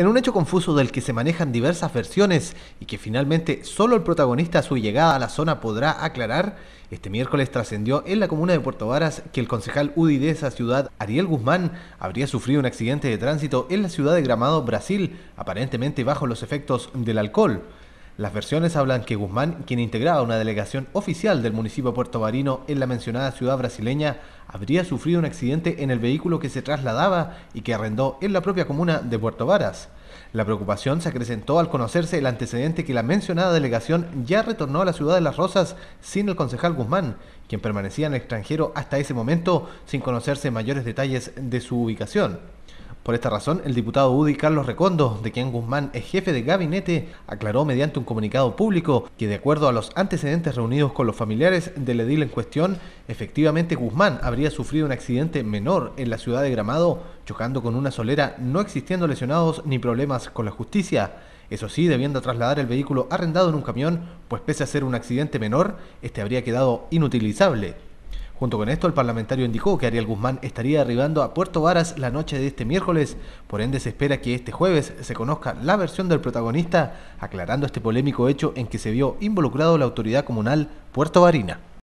En un hecho confuso del que se manejan diversas versiones y que finalmente solo el protagonista a su llegada a la zona podrá aclarar, este miércoles trascendió en la comuna de Puerto Varas que el concejal UDI de esa ciudad, Ariel Guzmán, habría sufrido un accidente de tránsito en la ciudad de Gramado, Brasil, aparentemente bajo los efectos del alcohol. Las versiones hablan que Guzmán, quien integraba una delegación oficial del municipio puertovarino en la mencionada ciudad brasileña, habría sufrido un accidente en el vehículo que se trasladaba y que arrendó en la propia comuna de Puerto Varas. La preocupación se acrecentó al conocerse el antecedente que la mencionada delegación ya retornó a la ciudad de Las Rosas sin el concejal Guzmán, quien permanecía en el extranjero hasta ese momento sin conocerse mayores detalles de su ubicación. Por esta razón, el diputado UDI Carlos Recondo, de quien Guzmán es jefe de gabinete, aclaró mediante un comunicado público que de acuerdo a los antecedentes reunidos con los familiares del edil en cuestión, efectivamente Guzmán habría sufrido un accidente menor en la ciudad de Gramado, chocando con una solera, no existiendo lesionados ni problemas con la justicia. Eso sí, debiendo trasladar el vehículo arrendado en un camión, pues pese a ser un accidente menor, este habría quedado inutilizable. Junto con esto, el parlamentario indicó que Ariel Guzmán estaría arribando a Puerto Varas la noche de este miércoles, por ende se espera que este jueves se conozca la versión del protagonista, aclarando este polémico hecho en que se vio involucrado la autoridad comunal Puerto Varina.